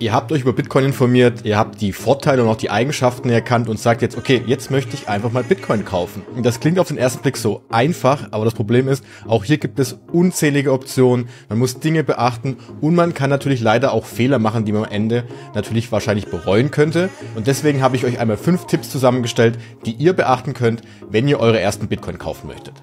Ihr habt euch über Bitcoin informiert, ihr habt die Vorteile und auch die Eigenschaften erkannt und sagt jetzt, okay, jetzt möchte ich einfach mal Bitcoin kaufen. Das klingt auf den ersten Blick so einfach, aber das Problem ist, auch hier gibt es unzählige Optionen, man muss Dinge beachten und man kann natürlich leider auch Fehler machen, die man am Ende natürlich wahrscheinlich bereuen könnte. Und deswegen habe ich euch einmal fünf Tipps zusammengestellt, die ihr beachten könnt, wenn ihr eure ersten Bitcoin kaufen möchtet.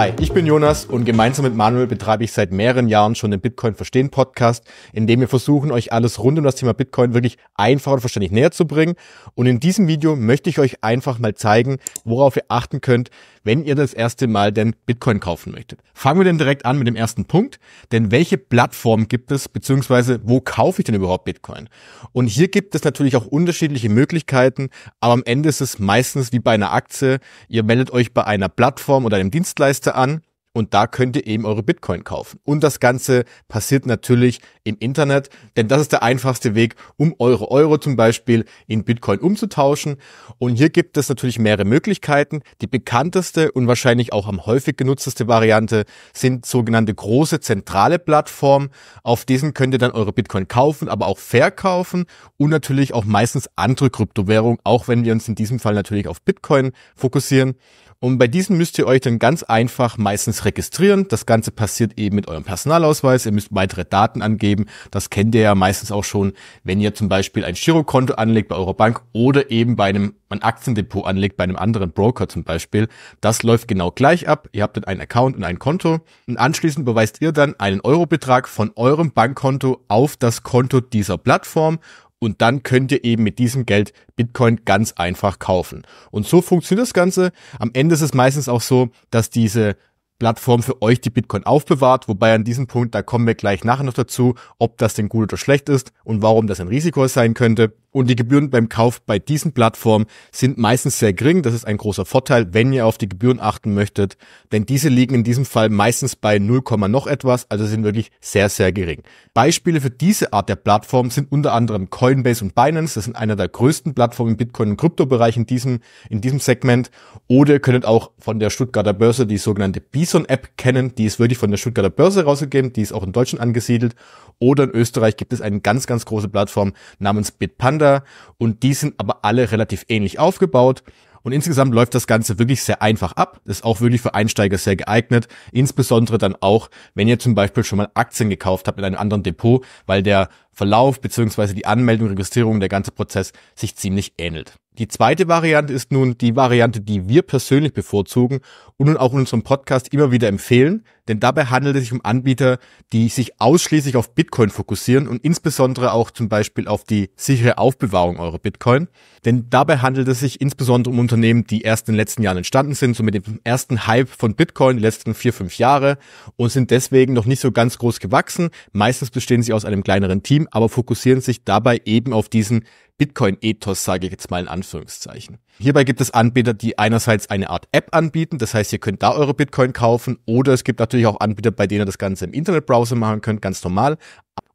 Hi, ich bin Jonas und gemeinsam mit Manuel betreibe ich seit mehreren Jahren schon den Bitcoin Verstehen Podcast, in dem wir versuchen, euch alles rund um das Thema Bitcoin wirklich einfach und verständlich näher zu bringen. Und in diesem Video möchte ich euch einfach mal zeigen, worauf ihr achten könnt, wenn ihr das erste Mal denn Bitcoin kaufen möchtet. Fangen wir denn direkt an mit dem ersten Punkt, denn welche Plattform gibt es, beziehungsweise wo kaufe ich denn überhaupt Bitcoin? Und hier gibt es natürlich auch unterschiedliche Möglichkeiten, aber am Ende ist es meistens wie bei einer Aktie, ihr meldet euch bei einer Plattform oder einem Dienstleister Wechseldienste an und da könnt ihr eben eure Bitcoin kaufen. Und das Ganze passiert natürlich im Internet, denn das ist der einfachste Weg, um eure Euro zum Beispiel in Bitcoin umzutauschen. Und hier gibt es natürlich mehrere Möglichkeiten. Die bekannteste und wahrscheinlich auch am häufig genutzteste Variante sind sogenannte große zentrale Plattformen. Auf diesen könnt ihr dann eure Bitcoin kaufen, aber auch verkaufen und natürlich auch meistens andere Kryptowährungen, auch wenn wir uns in diesem Fall natürlich auf Bitcoin fokussieren. Und bei diesen müsst ihr euch dann ganz einfach meistens registrieren. Das Ganze passiert eben mit eurem Personalausweis. Ihr müsst weitere Daten angeben. Das kennt ihr ja meistens auch schon, wenn ihr zum Beispiel ein Girokonto anlegt bei eurer Bank oder eben bei einem ein Aktiendepot anlegt bei einem anderen Broker zum Beispiel. Das läuft genau gleich ab. Ihr habt dann einen Account und ein Konto und anschließend beweist ihr dann einen Eurobetrag von eurem Bankkonto auf das Konto dieser Plattform und dann könnt ihr eben mit diesem Geld Bitcoin ganz einfach kaufen. Und so funktioniert das Ganze. Am Ende ist es meistens auch so, dass diese Plattform für euch die Bitcoin aufbewahrt, wobei an diesem Punkt, da kommen wir gleich nachher noch dazu, ob das denn gut oder schlecht ist und warum das ein Risiko sein könnte und die Gebühren beim Kauf bei diesen Plattformen sind meistens sehr gering. Das ist ein großer Vorteil, wenn ihr auf die Gebühren achten möchtet, denn diese liegen in diesem Fall meistens bei 0, noch etwas, also sind wirklich sehr, sehr gering. Beispiele für diese Art der Plattform sind unter anderem Coinbase und Binance. Das sind einer der größten Plattformen im Bitcoin- und Kryptobereich in diesem, in diesem Segment. Oder ihr könntet auch von der Stuttgarter Börse die sogenannte Bison-App kennen. Die ist wirklich von der Stuttgarter Börse rausgegeben. Die ist auch in Deutschland angesiedelt. Oder in Österreich gibt es eine ganz, ganz große Plattform namens Bitpanda. Felder und die sind aber alle relativ ähnlich aufgebaut. Und insgesamt läuft das Ganze wirklich sehr einfach ab. Ist auch wirklich für Einsteiger sehr geeignet. Insbesondere dann auch, wenn ihr zum Beispiel schon mal Aktien gekauft habt in einem anderen Depot, weil der Verlauf bzw. die Anmeldung, Registrierung, der ganze Prozess sich ziemlich ähnelt. Die zweite Variante ist nun die Variante, die wir persönlich bevorzugen und nun auch in unserem Podcast immer wieder empfehlen denn dabei handelt es sich um Anbieter, die sich ausschließlich auf Bitcoin fokussieren und insbesondere auch zum Beispiel auf die sichere Aufbewahrung eurer Bitcoin. Denn dabei handelt es sich insbesondere um Unternehmen, die erst in den letzten Jahren entstanden sind, so mit dem ersten Hype von Bitcoin, die letzten vier, fünf Jahre und sind deswegen noch nicht so ganz groß gewachsen. Meistens bestehen sie aus einem kleineren Team, aber fokussieren sich dabei eben auf diesen Bitcoin-Ethos, sage ich jetzt mal in Anführungszeichen. Hierbei gibt es Anbieter, die einerseits eine Art App anbieten, das heißt, ihr könnt da eure Bitcoin kaufen oder es gibt natürlich natürlich auch Anbieter, bei denen ihr das Ganze im Internetbrowser machen könnt, ganz normal.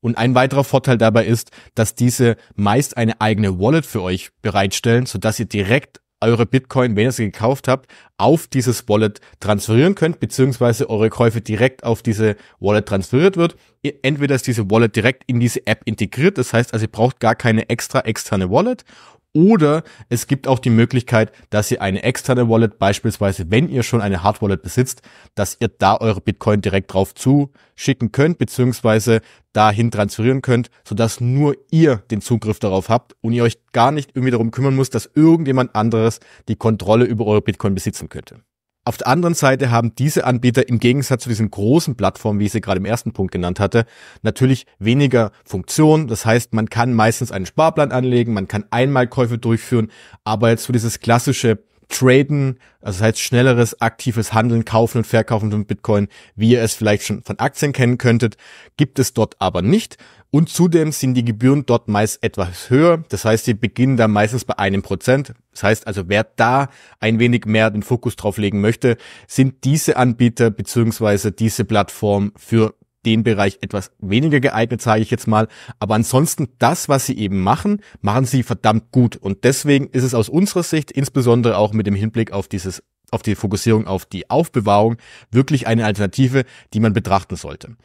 Und ein weiterer Vorteil dabei ist, dass diese meist eine eigene Wallet für euch bereitstellen, sodass ihr direkt eure Bitcoin, wenn ihr sie gekauft habt, auf dieses Wallet transferieren könnt, beziehungsweise eure Käufe direkt auf diese Wallet transferiert wird. Entweder ist diese Wallet direkt in diese App integriert, das heißt also, ihr braucht gar keine extra externe Wallet oder es gibt auch die Möglichkeit, dass ihr eine externe Wallet, beispielsweise wenn ihr schon eine Hard Wallet besitzt, dass ihr da eure Bitcoin direkt drauf zuschicken könnt, beziehungsweise dahin transferieren könnt, sodass nur ihr den Zugriff darauf habt und ihr euch gar nicht irgendwie darum kümmern müsst, dass irgendjemand anderes die Kontrolle über eure Bitcoin besitzen könnte. Auf der anderen Seite haben diese Anbieter im Gegensatz zu diesen großen Plattformen, wie ich sie gerade im ersten Punkt genannt hatte, natürlich weniger Funktion. Das heißt, man kann meistens einen Sparplan anlegen, man kann Einmalkäufe durchführen, aber jetzt so dieses klassische Traden, also das heißt schnelleres, aktives Handeln, Kaufen und Verkaufen von Bitcoin, wie ihr es vielleicht schon von Aktien kennen könntet, gibt es dort aber nicht. Und zudem sind die Gebühren dort meist etwas höher. Das heißt, sie beginnen dann meistens bei einem Prozent. Das heißt also, wer da ein wenig mehr den Fokus drauf legen möchte, sind diese Anbieter beziehungsweise diese Plattform für den Bereich etwas weniger geeignet, sage ich jetzt mal. Aber ansonsten das, was sie eben machen, machen sie verdammt gut. Und deswegen ist es aus unserer Sicht, insbesondere auch mit dem Hinblick auf dieses auf die Fokussierung auf die Aufbewahrung wirklich eine Alternative, die man betrachten sollte.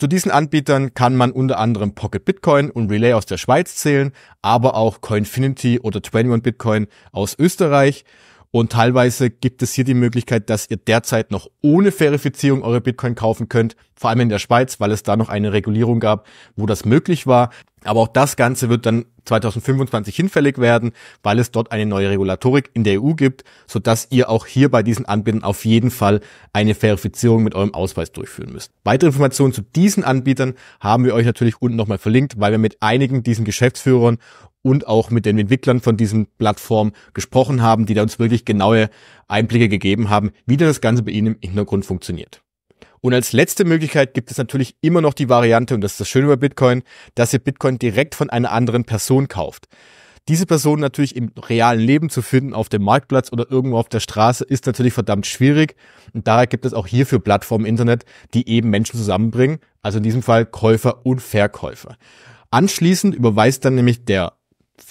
Zu diesen Anbietern kann man unter anderem Pocket Bitcoin und Relay aus der Schweiz zählen, aber auch Coinfinity oder 21 Bitcoin aus Österreich. Und teilweise gibt es hier die Möglichkeit, dass ihr derzeit noch ohne Verifizierung eure Bitcoin kaufen könnt vor allem in der Schweiz, weil es da noch eine Regulierung gab, wo das möglich war. Aber auch das Ganze wird dann 2025 hinfällig werden, weil es dort eine neue Regulatorik in der EU gibt, sodass ihr auch hier bei diesen Anbietern auf jeden Fall eine Verifizierung mit eurem Ausweis durchführen müsst. Weitere Informationen zu diesen Anbietern haben wir euch natürlich unten nochmal verlinkt, weil wir mit einigen diesen Geschäftsführern und auch mit den Entwicklern von diesen Plattformen gesprochen haben, die da uns wirklich genaue Einblicke gegeben haben, wie denn das Ganze bei ihnen im Hintergrund funktioniert. Und als letzte Möglichkeit gibt es natürlich immer noch die Variante, und das ist das Schöne bei Bitcoin, dass ihr Bitcoin direkt von einer anderen Person kauft. Diese Person natürlich im realen Leben zu finden, auf dem Marktplatz oder irgendwo auf der Straße, ist natürlich verdammt schwierig. Und daher gibt es auch hierfür Plattformen im Internet, die eben Menschen zusammenbringen. Also in diesem Fall Käufer und Verkäufer. Anschließend überweist dann nämlich der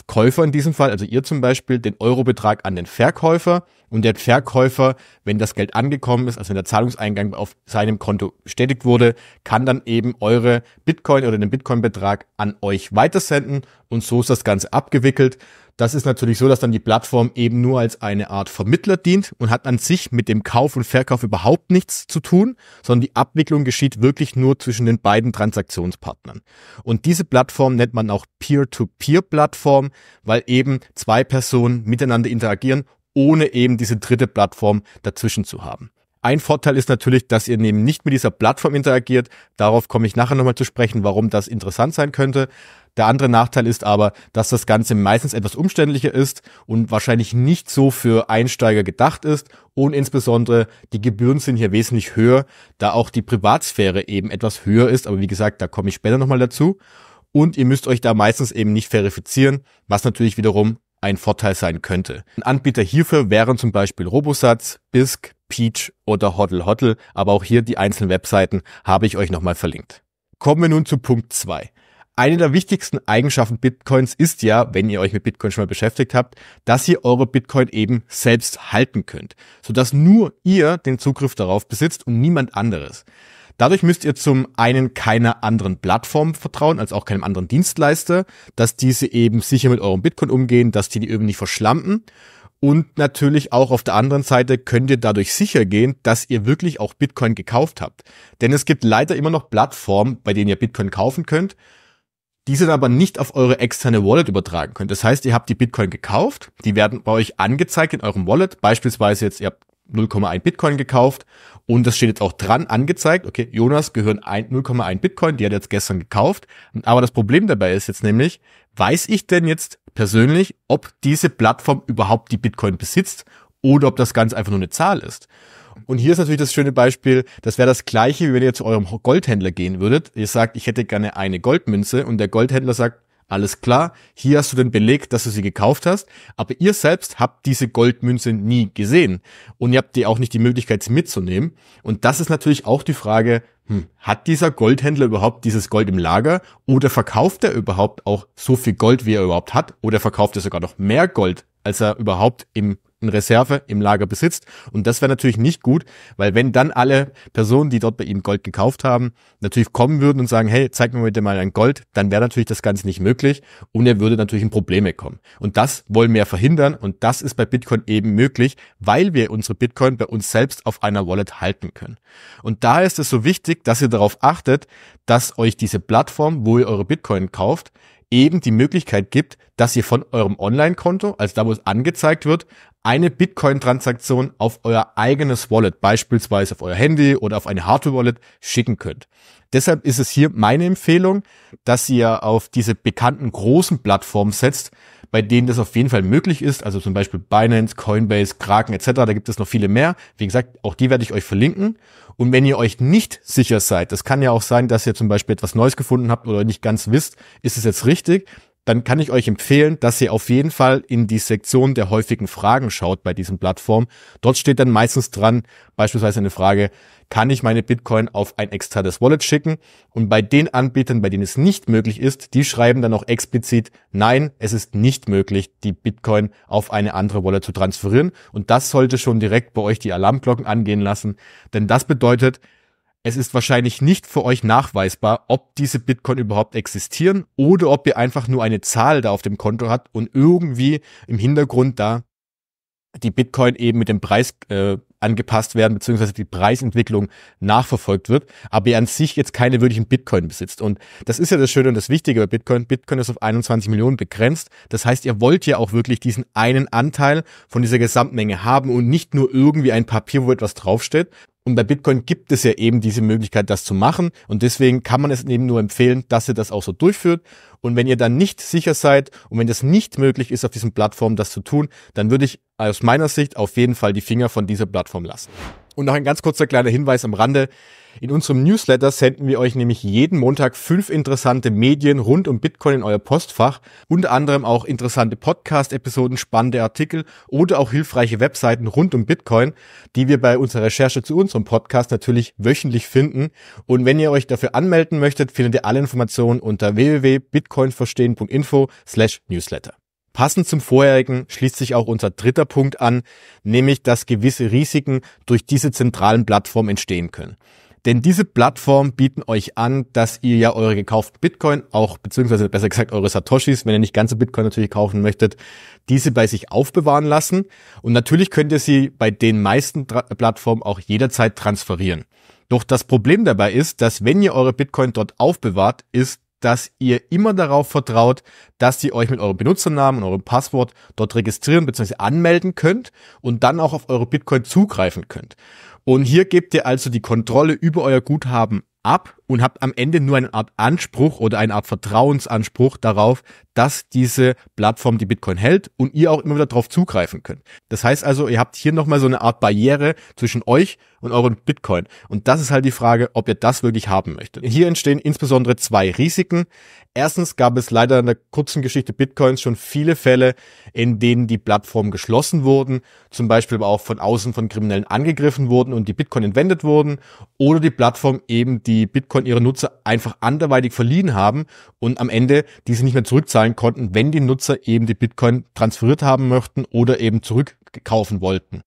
Käufer in diesem Fall, also ihr zum Beispiel, den Eurobetrag an den Verkäufer und der Verkäufer, wenn das Geld angekommen ist, also wenn der Zahlungseingang auf seinem Konto bestätigt wurde, kann dann eben eure Bitcoin oder den Bitcoin-Betrag an euch weitersenden und so ist das Ganze abgewickelt. Das ist natürlich so, dass dann die Plattform eben nur als eine Art Vermittler dient und hat an sich mit dem Kauf und Verkauf überhaupt nichts zu tun, sondern die Abwicklung geschieht wirklich nur zwischen den beiden Transaktionspartnern. Und diese Plattform nennt man auch Peer-to-Peer-Plattform, weil eben zwei Personen miteinander interagieren, ohne eben diese dritte Plattform dazwischen zu haben. Ein Vorteil ist natürlich, dass ihr neben nicht mit dieser Plattform interagiert. Darauf komme ich nachher nochmal zu sprechen, warum das interessant sein könnte. Der andere Nachteil ist aber, dass das Ganze meistens etwas umständlicher ist und wahrscheinlich nicht so für Einsteiger gedacht ist und insbesondere die Gebühren sind hier wesentlich höher, da auch die Privatsphäre eben etwas höher ist. Aber wie gesagt, da komme ich später nochmal dazu. Und ihr müsst euch da meistens eben nicht verifizieren, was natürlich wiederum ein Vorteil sein könnte. Ein Anbieter hierfür wären zum Beispiel Robosatz, BISC, Peach oder Hoddle Hoddle, aber auch hier die einzelnen Webseiten habe ich euch nochmal verlinkt. Kommen wir nun zu Punkt 2. Eine der wichtigsten Eigenschaften Bitcoins ist ja, wenn ihr euch mit Bitcoin schon mal beschäftigt habt, dass ihr eure Bitcoin eben selbst halten könnt, sodass nur ihr den Zugriff darauf besitzt und niemand anderes. Dadurch müsst ihr zum einen keiner anderen Plattform vertrauen, als auch keinem anderen Dienstleister, dass diese eben sicher mit eurem Bitcoin umgehen, dass die die eben nicht verschlampen und natürlich auch auf der anderen Seite könnt ihr dadurch sicher gehen, dass ihr wirklich auch Bitcoin gekauft habt. Denn es gibt leider immer noch Plattformen, bei denen ihr Bitcoin kaufen könnt, diese dann aber nicht auf eure externe Wallet übertragen könnt. Das heißt, ihr habt die Bitcoin gekauft, die werden bei euch angezeigt in eurem Wallet, beispielsweise jetzt ihr habt 0,1 Bitcoin gekauft und das steht jetzt auch dran angezeigt. Okay, Jonas gehören 0,1 Bitcoin, die hat er jetzt gestern gekauft. Aber das Problem dabei ist jetzt nämlich, weiß ich denn jetzt persönlich, ob diese Plattform überhaupt die Bitcoin besitzt oder ob das Ganze einfach nur eine Zahl ist? Und hier ist natürlich das schöne Beispiel, das wäre das gleiche, wie wenn ihr zu eurem Goldhändler gehen würdet. Ihr sagt, ich hätte gerne eine Goldmünze und der Goldhändler sagt, alles klar, hier hast du den Beleg, dass du sie gekauft hast, aber ihr selbst habt diese Goldmünze nie gesehen und ihr habt die auch nicht die Möglichkeit, sie mitzunehmen. Und das ist natürlich auch die Frage, hm, hat dieser Goldhändler überhaupt dieses Gold im Lager oder verkauft er überhaupt auch so viel Gold, wie er überhaupt hat oder verkauft er sogar noch mehr Gold, als er überhaupt im in Reserve im Lager besitzt. Und das wäre natürlich nicht gut, weil wenn dann alle Personen, die dort bei ihm Gold gekauft haben, natürlich kommen würden und sagen, hey, zeig mir bitte mal ein Gold, dann wäre natürlich das Ganze nicht möglich und er würde natürlich in Probleme kommen. Und das wollen wir verhindern und das ist bei Bitcoin eben möglich, weil wir unsere Bitcoin bei uns selbst auf einer Wallet halten können. Und da ist es so wichtig, dass ihr darauf achtet, dass euch diese Plattform, wo ihr eure Bitcoin kauft, eben die Möglichkeit gibt, dass ihr von eurem Online-Konto, also da, wo es angezeigt wird, eine Bitcoin-Transaktion auf euer eigenes Wallet, beispielsweise auf euer Handy oder auf eine Hardware-Wallet, schicken könnt. Deshalb ist es hier meine Empfehlung, dass ihr auf diese bekannten großen Plattformen setzt, bei denen das auf jeden Fall möglich ist, also zum Beispiel Binance, Coinbase, Kraken etc., da gibt es noch viele mehr. Wie gesagt, auch die werde ich euch verlinken. Und wenn ihr euch nicht sicher seid, das kann ja auch sein, dass ihr zum Beispiel etwas Neues gefunden habt oder nicht ganz wisst, ist es jetzt richtig, dann kann ich euch empfehlen, dass ihr auf jeden Fall in die Sektion der häufigen Fragen schaut bei diesen Plattformen. Dort steht dann meistens dran, beispielsweise eine Frage, kann ich meine Bitcoin auf ein externes Wallet schicken? Und bei den Anbietern, bei denen es nicht möglich ist, die schreiben dann auch explizit, nein, es ist nicht möglich, die Bitcoin auf eine andere Wallet zu transferieren. Und das sollte schon direkt bei euch die Alarmglocken angehen lassen, denn das bedeutet, es ist wahrscheinlich nicht für euch nachweisbar, ob diese Bitcoin überhaupt existieren oder ob ihr einfach nur eine Zahl da auf dem Konto habt und irgendwie im Hintergrund da die Bitcoin eben mit dem Preis äh, angepasst werden, beziehungsweise die Preisentwicklung nachverfolgt wird, aber ihr an sich jetzt keine wirklichen Bitcoin besitzt. Und das ist ja das Schöne und das Wichtige bei Bitcoin. Bitcoin ist auf 21 Millionen begrenzt. Das heißt, ihr wollt ja auch wirklich diesen einen Anteil von dieser Gesamtmenge haben und nicht nur irgendwie ein Papier, wo etwas draufsteht und bei Bitcoin gibt es ja eben diese Möglichkeit, das zu machen. Und deswegen kann man es eben nur empfehlen, dass ihr das auch so durchführt. Und wenn ihr dann nicht sicher seid und wenn das nicht möglich ist, auf diesen Plattformen das zu tun, dann würde ich aus meiner Sicht auf jeden Fall die Finger von dieser Plattform lassen. Und noch ein ganz kurzer kleiner Hinweis am Rande. In unserem Newsletter senden wir euch nämlich jeden Montag fünf interessante Medien rund um Bitcoin in euer Postfach, unter anderem auch interessante Podcast-Episoden, spannende Artikel oder auch hilfreiche Webseiten rund um Bitcoin, die wir bei unserer Recherche zu unserem Podcast natürlich wöchentlich finden. Und wenn ihr euch dafür anmelden möchtet, findet ihr alle Informationen unter www.bitcoinverstehen.info slash newsletter. Passend zum vorherigen schließt sich auch unser dritter Punkt an, nämlich dass gewisse Risiken durch diese zentralen Plattformen entstehen können. Denn diese Plattformen bieten euch an, dass ihr ja eure gekauften Bitcoin, auch beziehungsweise besser gesagt eure Satoshis, wenn ihr nicht ganze Bitcoin natürlich kaufen möchtet, diese bei sich aufbewahren lassen. Und natürlich könnt ihr sie bei den meisten Plattformen auch jederzeit transferieren. Doch das Problem dabei ist, dass wenn ihr eure Bitcoin dort aufbewahrt, ist dass ihr immer darauf vertraut, dass ihr euch mit eurem Benutzernamen und eurem Passwort dort registrieren bzw. anmelden könnt und dann auch auf eure Bitcoin zugreifen könnt. Und hier gebt ihr also die Kontrolle über euer Guthaben ab und habt am Ende nur eine Art Anspruch oder eine Art Vertrauensanspruch darauf, dass diese Plattform die Bitcoin hält und ihr auch immer wieder darauf zugreifen könnt. Das heißt also, ihr habt hier nochmal so eine Art Barriere zwischen euch und euren Bitcoin. Und das ist halt die Frage, ob ihr das wirklich haben möchtet. Hier entstehen insbesondere zwei Risiken. Erstens gab es leider in der kurzen Geschichte Bitcoins schon viele Fälle, in denen die Plattformen geschlossen wurden, zum Beispiel aber auch von außen von Kriminellen angegriffen wurden und die Bitcoin entwendet wurden oder die Plattform eben die Bitcoin Bitcoin ihre Nutzer einfach anderweitig verliehen haben und am Ende diese nicht mehr zurückzahlen konnten, wenn die Nutzer eben die Bitcoin transferiert haben möchten oder eben zurückkaufen wollten.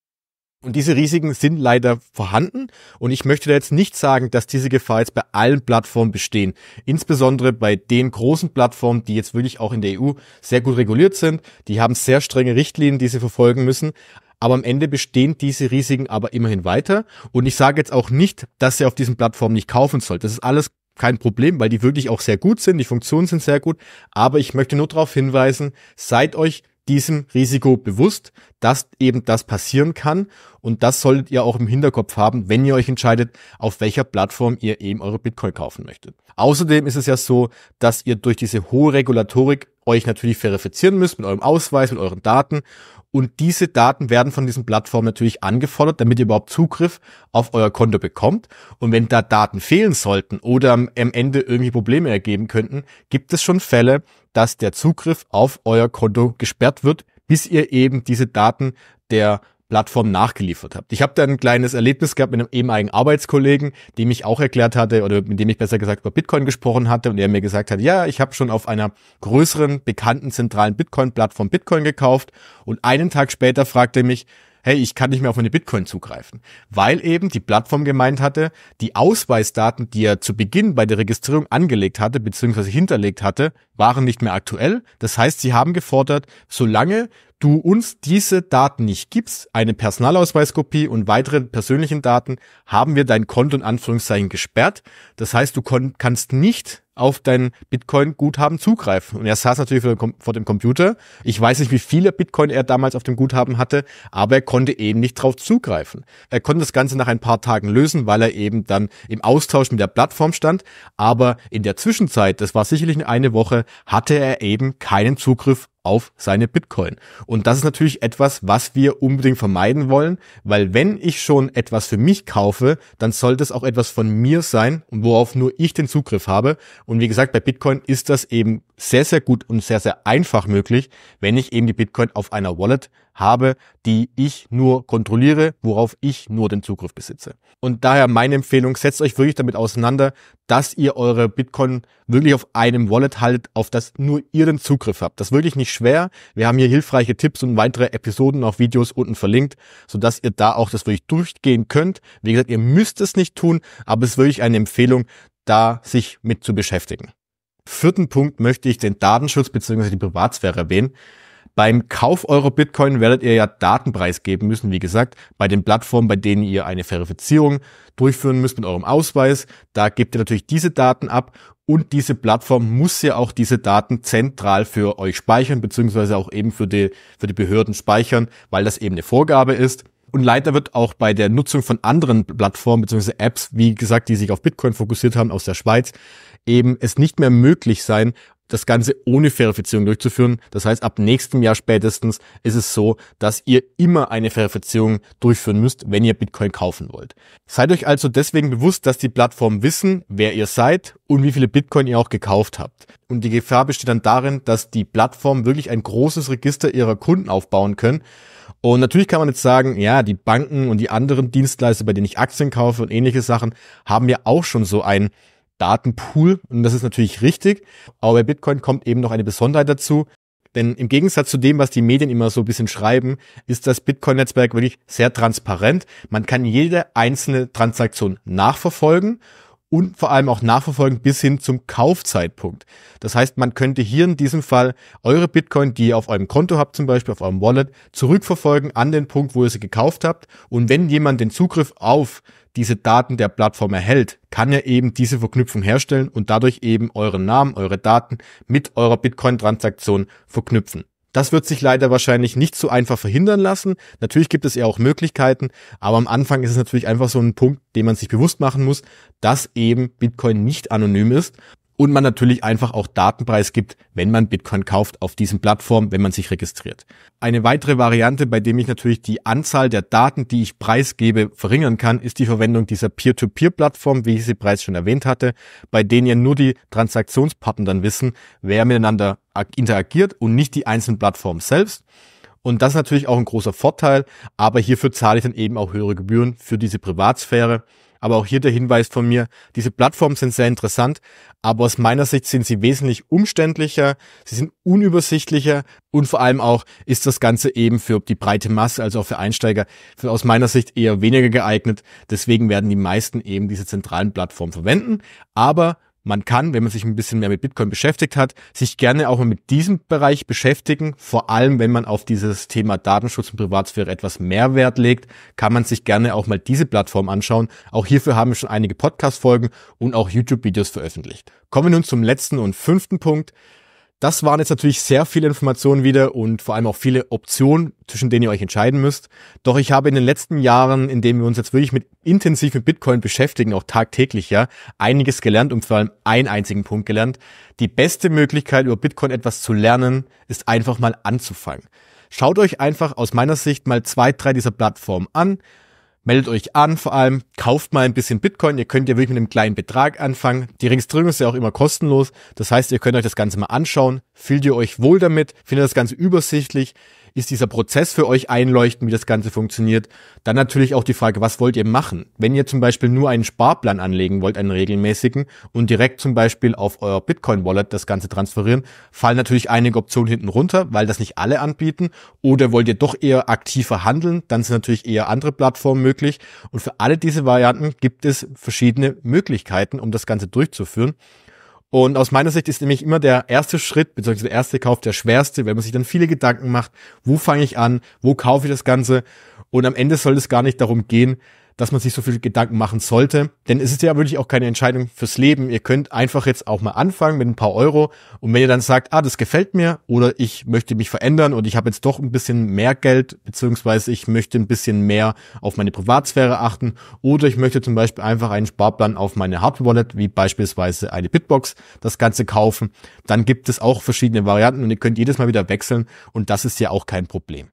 Und diese Risiken sind leider vorhanden. Und ich möchte da jetzt nicht sagen, dass diese Gefahr jetzt bei allen Plattformen bestehen. Insbesondere bei den großen Plattformen, die jetzt wirklich auch in der EU sehr gut reguliert sind. Die haben sehr strenge Richtlinien, die sie verfolgen müssen. Aber am Ende bestehen diese Risiken aber immerhin weiter. Und ich sage jetzt auch nicht, dass ihr auf diesen Plattformen nicht kaufen sollt. Das ist alles kein Problem, weil die wirklich auch sehr gut sind, die Funktionen sind sehr gut. Aber ich möchte nur darauf hinweisen, seid euch diesem Risiko bewusst, dass eben das passieren kann. Und das solltet ihr auch im Hinterkopf haben, wenn ihr euch entscheidet, auf welcher Plattform ihr eben eure Bitcoin kaufen möchtet. Außerdem ist es ja so, dass ihr durch diese hohe Regulatorik euch natürlich verifizieren müsst mit eurem Ausweis, mit euren Daten. Und diese Daten werden von diesen Plattformen natürlich angefordert, damit ihr überhaupt Zugriff auf euer Konto bekommt. Und wenn da Daten fehlen sollten oder am Ende irgendwie Probleme ergeben könnten, gibt es schon Fälle, dass der Zugriff auf euer Konto gesperrt wird, bis ihr eben diese Daten der Plattform nachgeliefert habt. Ich habe da ein kleines Erlebnis gehabt mit einem ehemaligen Arbeitskollegen, dem ich auch erklärt hatte oder mit dem ich besser gesagt über Bitcoin gesprochen hatte und der mir gesagt hat, ja, ich habe schon auf einer größeren bekannten zentralen Bitcoin-Plattform Bitcoin gekauft und einen Tag später fragte er mich, hey, ich kann nicht mehr auf meine Bitcoin zugreifen. Weil eben die Plattform gemeint hatte, die Ausweisdaten, die er zu Beginn bei der Registrierung angelegt hatte, beziehungsweise hinterlegt hatte, waren nicht mehr aktuell. Das heißt, sie haben gefordert, solange du uns diese Daten nicht gibst, eine Personalausweiskopie und weitere persönlichen Daten, haben wir dein Konto in Anführungszeichen gesperrt. Das heißt, du kannst nicht auf dein Bitcoin-Guthaben zugreifen. Und er saß natürlich vor dem Computer. Ich weiß nicht, wie viele Bitcoin er damals auf dem Guthaben hatte, aber er konnte eben nicht drauf zugreifen. Er konnte das Ganze nach ein paar Tagen lösen, weil er eben dann im Austausch mit der Plattform stand. Aber in der Zwischenzeit, das war sicherlich eine Woche, hatte er eben keinen Zugriff auf seine Bitcoin. Und das ist natürlich etwas, was wir unbedingt vermeiden wollen, weil wenn ich schon etwas für mich kaufe, dann sollte es auch etwas von mir sein worauf nur ich den Zugriff habe. Und wie gesagt, bei Bitcoin ist das eben sehr, sehr gut und sehr, sehr einfach möglich, wenn ich eben die Bitcoin auf einer Wallet habe, die ich nur kontrolliere, worauf ich nur den Zugriff besitze. Und daher meine Empfehlung, setzt euch wirklich damit auseinander, dass ihr eure Bitcoin wirklich auf einem Wallet haltet, auf das nur ihr den Zugriff habt. Das ist wirklich nicht schwer. Wir haben hier hilfreiche Tipps und weitere Episoden, auch Videos unten verlinkt, sodass ihr da auch das wirklich durchgehen könnt. Wie gesagt, ihr müsst es nicht tun, aber es ist wirklich eine Empfehlung, da sich mit zu beschäftigen vierten Punkt möchte ich den Datenschutz bzw. die Privatsphäre erwähnen. Beim Kauf eurer Bitcoin werdet ihr ja Datenpreis geben müssen, wie gesagt, bei den Plattformen, bei denen ihr eine Verifizierung durchführen müsst mit eurem Ausweis. Da gebt ihr natürlich diese Daten ab und diese Plattform muss ja auch diese Daten zentral für euch speichern, beziehungsweise auch eben für die, für die Behörden speichern, weil das eben eine Vorgabe ist. Und leider wird auch bei der Nutzung von anderen Plattformen bzw. Apps, wie gesagt, die sich auf Bitcoin fokussiert haben aus der Schweiz, eben es nicht mehr möglich sein, das Ganze ohne Verifizierung durchzuführen. Das heißt, ab nächstem Jahr spätestens ist es so, dass ihr immer eine Verifizierung durchführen müsst, wenn ihr Bitcoin kaufen wollt. Seid euch also deswegen bewusst, dass die Plattformen wissen, wer ihr seid und wie viele Bitcoin ihr auch gekauft habt. Und die Gefahr besteht dann darin, dass die Plattformen wirklich ein großes Register ihrer Kunden aufbauen können. Und natürlich kann man jetzt sagen, ja, die Banken und die anderen Dienstleister, bei denen ich Aktien kaufe und ähnliche Sachen, haben ja auch schon so ein Datenpool. Und das ist natürlich richtig. Aber bei Bitcoin kommt eben noch eine Besonderheit dazu. Denn im Gegensatz zu dem, was die Medien immer so ein bisschen schreiben, ist das Bitcoin-Netzwerk wirklich sehr transparent. Man kann jede einzelne Transaktion nachverfolgen und vor allem auch nachverfolgen bis hin zum Kaufzeitpunkt. Das heißt, man könnte hier in diesem Fall eure Bitcoin, die ihr auf eurem Konto habt, zum Beispiel auf eurem Wallet, zurückverfolgen an den Punkt, wo ihr sie gekauft habt. Und wenn jemand den Zugriff auf diese Daten der Plattform erhält, kann er eben diese Verknüpfung herstellen und dadurch eben euren Namen, eure Daten mit eurer Bitcoin-Transaktion verknüpfen. Das wird sich leider wahrscheinlich nicht so einfach verhindern lassen. Natürlich gibt es ja auch Möglichkeiten, aber am Anfang ist es natürlich einfach so ein Punkt, den man sich bewusst machen muss, dass eben Bitcoin nicht anonym ist und man natürlich einfach auch Datenpreis gibt, wenn man Bitcoin kauft auf diesen Plattformen, wenn man sich registriert. Eine weitere Variante, bei dem ich natürlich die Anzahl der Daten, die ich preisgebe, verringern kann, ist die Verwendung dieser Peer-to-Peer-Plattform, wie ich sie bereits schon erwähnt hatte, bei denen ja nur die Transaktionspartner dann wissen, wer miteinander interagiert und nicht die einzelnen Plattformen selbst. Und das ist natürlich auch ein großer Vorteil, aber hierfür zahle ich dann eben auch höhere Gebühren für diese Privatsphäre. Aber auch hier der Hinweis von mir, diese Plattformen sind sehr interessant, aber aus meiner Sicht sind sie wesentlich umständlicher, sie sind unübersichtlicher und vor allem auch ist das Ganze eben für die breite Masse, also auch für Einsteiger, aus meiner Sicht eher weniger geeignet. Deswegen werden die meisten eben diese zentralen Plattformen verwenden. Aber man kann, wenn man sich ein bisschen mehr mit Bitcoin beschäftigt hat, sich gerne auch mal mit diesem Bereich beschäftigen. Vor allem, wenn man auf dieses Thema Datenschutz und Privatsphäre etwas mehr Wert legt, kann man sich gerne auch mal diese Plattform anschauen. Auch hierfür haben wir schon einige Podcast-Folgen und auch YouTube-Videos veröffentlicht. Kommen wir nun zum letzten und fünften Punkt. Das waren jetzt natürlich sehr viele Informationen wieder und vor allem auch viele Optionen, zwischen denen ihr euch entscheiden müsst. Doch ich habe in den letzten Jahren, in denen wir uns jetzt wirklich mit intensiv mit Bitcoin beschäftigen, auch tagtäglich ja, einiges gelernt und vor allem einen einzigen Punkt gelernt. Die beste Möglichkeit, über Bitcoin etwas zu lernen, ist einfach mal anzufangen. Schaut euch einfach aus meiner Sicht mal zwei, drei dieser Plattformen an, Meldet euch an, vor allem kauft mal ein bisschen Bitcoin. Ihr könnt ja wirklich mit einem kleinen Betrag anfangen. Die Registrierung ist ja auch immer kostenlos. Das heißt, ihr könnt euch das Ganze mal anschauen. Fühlt ihr euch wohl damit? Findet das Ganze übersichtlich? ist dieser Prozess für euch einleuchten, wie das Ganze funktioniert. Dann natürlich auch die Frage, was wollt ihr machen? Wenn ihr zum Beispiel nur einen Sparplan anlegen wollt, einen regelmäßigen, und direkt zum Beispiel auf euer Bitcoin-Wallet das Ganze transferieren, fallen natürlich einige Optionen hinten runter, weil das nicht alle anbieten. Oder wollt ihr doch eher aktiver handeln, dann sind natürlich eher andere Plattformen möglich. Und für alle diese Varianten gibt es verschiedene Möglichkeiten, um das Ganze durchzuführen. Und aus meiner Sicht ist nämlich immer der erste Schritt, beziehungsweise der erste Kauf der schwerste, wenn man sich dann viele Gedanken macht, wo fange ich an, wo kaufe ich das Ganze. Und am Ende soll es gar nicht darum gehen, dass man sich so viel Gedanken machen sollte. Denn es ist ja wirklich auch keine Entscheidung fürs Leben. Ihr könnt einfach jetzt auch mal anfangen mit ein paar Euro. Und wenn ihr dann sagt, ah, das gefällt mir oder ich möchte mich verändern und ich habe jetzt doch ein bisschen mehr Geld, beziehungsweise ich möchte ein bisschen mehr auf meine Privatsphäre achten oder ich möchte zum Beispiel einfach einen Sparplan auf meine Hardware-Wallet, wie beispielsweise eine Bitbox, das Ganze kaufen, dann gibt es auch verschiedene Varianten und ihr könnt jedes Mal wieder wechseln und das ist ja auch kein Problem.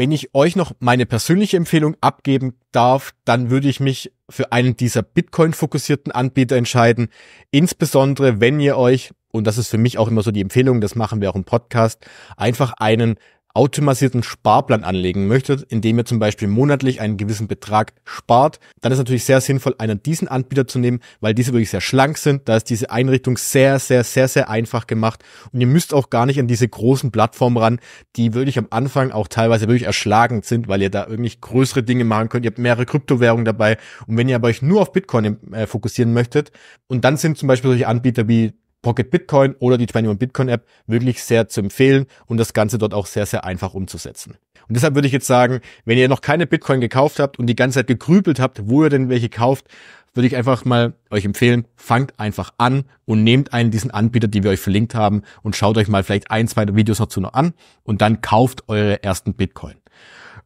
Wenn ich euch noch meine persönliche Empfehlung abgeben darf, dann würde ich mich für einen dieser Bitcoin-fokussierten Anbieter entscheiden. Insbesondere, wenn ihr euch, und das ist für mich auch immer so die Empfehlung, das machen wir auch im Podcast, einfach einen automatisierten Sparplan anlegen möchtet, indem ihr zum Beispiel monatlich einen gewissen Betrag spart, dann ist natürlich sehr sinnvoll, einen diesen Anbieter zu nehmen, weil diese wirklich sehr schlank sind. Da ist diese Einrichtung sehr, sehr, sehr, sehr einfach gemacht. Und ihr müsst auch gar nicht an diese großen Plattformen ran, die wirklich am Anfang auch teilweise wirklich erschlagend sind, weil ihr da irgendwie größere Dinge machen könnt. Ihr habt mehrere Kryptowährungen dabei. Und wenn ihr aber euch nur auf Bitcoin äh, fokussieren möchtet, und dann sind zum Beispiel solche Anbieter wie Pocket Bitcoin oder die 21 Bitcoin App wirklich sehr zu empfehlen und das Ganze dort auch sehr, sehr einfach umzusetzen. Und deshalb würde ich jetzt sagen, wenn ihr noch keine Bitcoin gekauft habt und die ganze Zeit gegrübelt habt, wo ihr denn welche kauft, würde ich einfach mal euch empfehlen, fangt einfach an und nehmt einen diesen Anbieter, die wir euch verlinkt haben und schaut euch mal vielleicht ein, zwei Videos dazu noch an und dann kauft eure ersten Bitcoin.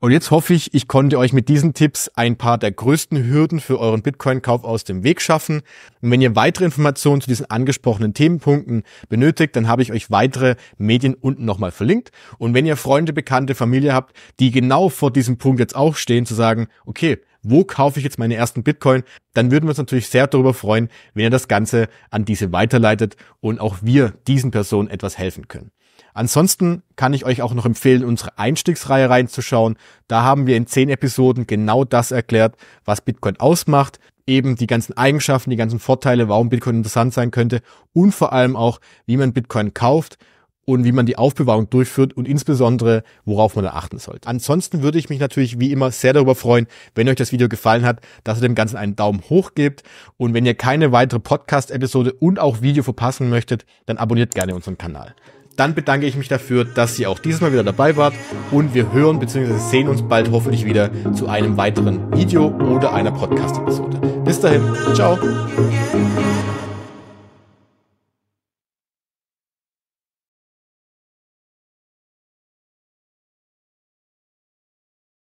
Und jetzt hoffe ich, ich konnte euch mit diesen Tipps ein paar der größten Hürden für euren Bitcoin-Kauf aus dem Weg schaffen. Und wenn ihr weitere Informationen zu diesen angesprochenen Themenpunkten benötigt, dann habe ich euch weitere Medien unten nochmal verlinkt. Und wenn ihr Freunde, Bekannte, Familie habt, die genau vor diesem Punkt jetzt auch stehen, zu sagen, okay, wo kaufe ich jetzt meine ersten Bitcoin, dann würden wir uns natürlich sehr darüber freuen, wenn ihr das Ganze an diese weiterleitet und auch wir diesen Personen etwas helfen können. Ansonsten kann ich euch auch noch empfehlen, unsere Einstiegsreihe reinzuschauen. Da haben wir in zehn Episoden genau das erklärt, was Bitcoin ausmacht, eben die ganzen Eigenschaften, die ganzen Vorteile, warum Bitcoin interessant sein könnte und vor allem auch, wie man Bitcoin kauft und wie man die Aufbewahrung durchführt und insbesondere, worauf man da achten sollte. Ansonsten würde ich mich natürlich wie immer sehr darüber freuen, wenn euch das Video gefallen hat, dass ihr dem Ganzen einen Daumen hoch gebt. Und wenn ihr keine weitere Podcast-Episode und auch Video verpassen möchtet, dann abonniert gerne unseren Kanal dann bedanke ich mich dafür, dass ihr auch dieses Mal wieder dabei wart und wir hören bzw. sehen uns bald hoffentlich wieder zu einem weiteren Video oder einer Podcast-Episode. Bis dahin, ciao!